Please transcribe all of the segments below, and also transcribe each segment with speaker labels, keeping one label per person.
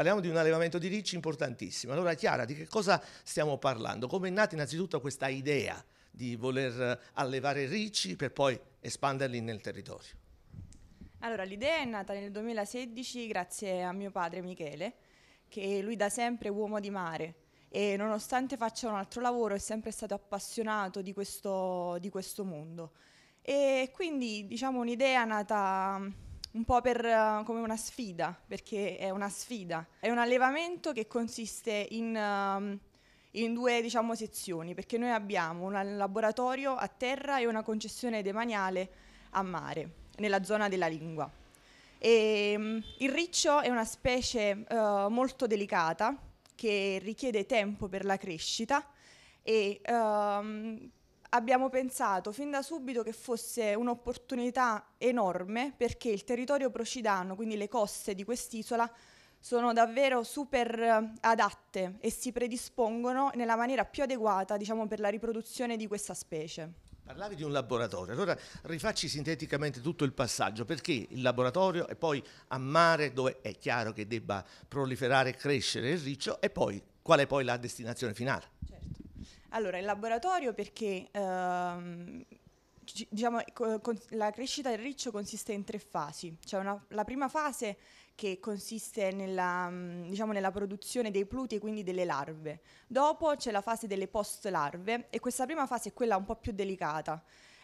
Speaker 1: Parliamo di un allevamento di ricci importantissimo. Allora Chiara, di che cosa stiamo parlando? Come è nata innanzitutto questa idea di voler allevare ricci per poi espanderli nel territorio?
Speaker 2: Allora, l'idea è nata nel 2016 grazie a mio padre Michele, che lui da sempre è uomo di mare e nonostante faccia un altro lavoro è sempre stato appassionato di questo, di questo mondo. E quindi diciamo un'idea nata un po' per, uh, come una sfida, perché è una sfida. È un allevamento che consiste in, um, in due diciamo, sezioni, perché noi abbiamo un laboratorio a terra e una concessione demaniale a mare, nella zona della lingua. E, um, il riccio è una specie uh, molto delicata che richiede tempo per la crescita e um, abbiamo pensato fin da subito che fosse un'opportunità enorme perché il territorio procidano, quindi le coste di quest'isola, sono davvero super eh, adatte e si predispongono nella maniera più adeguata diciamo, per la riproduzione di questa specie.
Speaker 1: Parlavi di un laboratorio, allora rifacci sinteticamente tutto il passaggio, perché il laboratorio e poi a mare dove è chiaro che debba proliferare e crescere il riccio e poi qual è poi la destinazione finale? Certo.
Speaker 2: Allora, il laboratorio perché ehm, diciamo, la crescita del riccio consiste in tre fasi. C'è una, la prima fase che consiste nella, mm, diciamo, nella produzione dei pluti e quindi delle larve. Dopo c'è la fase delle post-larve e questa prima fase è quella un po' più delicata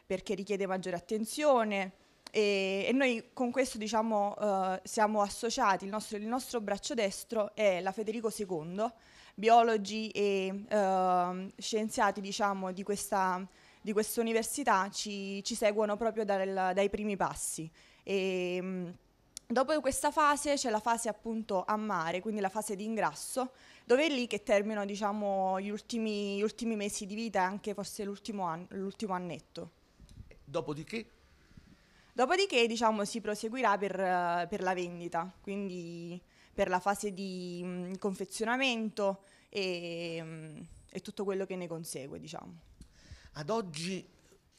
Speaker 2: perché richiede maggiore attenzione, e, e noi con questo diciamo, eh, siamo associati, il nostro, il nostro, braccio destro è la Federico II, biologi e eh, scienziati diciamo, di questa di questa università ci, ci seguono proprio dal, dai primi passi. E, mm, dopo questa fase c'è la fase appunto a mare, quindi la fase di ingrasso, dove è lì che terminano diciamo, gli, ultimi, gli ultimi mesi di vita e anche forse l'ultimo, an l'ultimo annetto.
Speaker 1: Dopodiché
Speaker 2: Dopodiché diciamo, si proseguirà per, per la vendita, quindi per la fase di mh, mm, confezionamento e, mh, mm, e, tutto quello che ne consegue. Diciamo.
Speaker 1: Ad oggi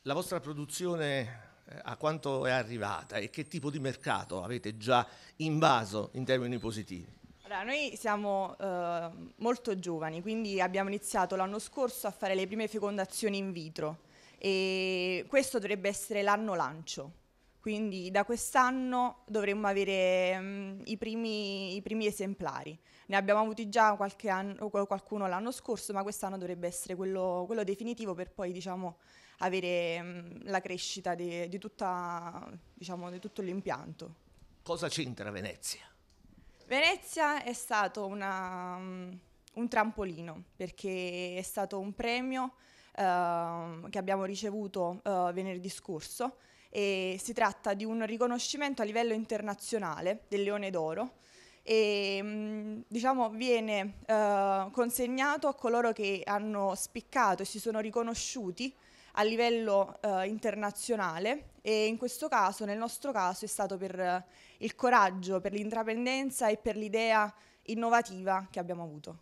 Speaker 1: la vostra produzione eh, a quanto è arrivata e che tipo di mercato avete già invaso in termini positivi?
Speaker 2: Allora, noi siamo eh, molto giovani, quindi abbiamo iniziato l'anno scorso a fare le prime fecondazioni in vitro e questo dovrebbe essere l'anno lancio quindi da quest'anno dovremmo avere mh, mm, i, primi, i, primi, esemplari. Ne abbiamo avuti già anno, qualcuno l'anno scorso, ma quest'anno dovrebbe essere quello, quello definitivo per poi diciamo, avere mh, mm, la crescita di, di, tutta, diciamo, di tutto l'impianto.
Speaker 1: Cosa c'entra Venezia?
Speaker 2: Venezia è stato una, mm, un trampolino perché è stato un premio uh, che abbiamo ricevuto uh, venerdì scorso e si tratta di un riconoscimento a livello internazionale del Leone d'Oro e mm, diciamo, viene eh, consegnato a coloro che hanno spiccato e si sono riconosciuti a livello eh, internazionale e in questo caso, nel nostro caso, è stato per eh, il coraggio, per l'intraprendenza e per l'idea innovativa che abbiamo avuto.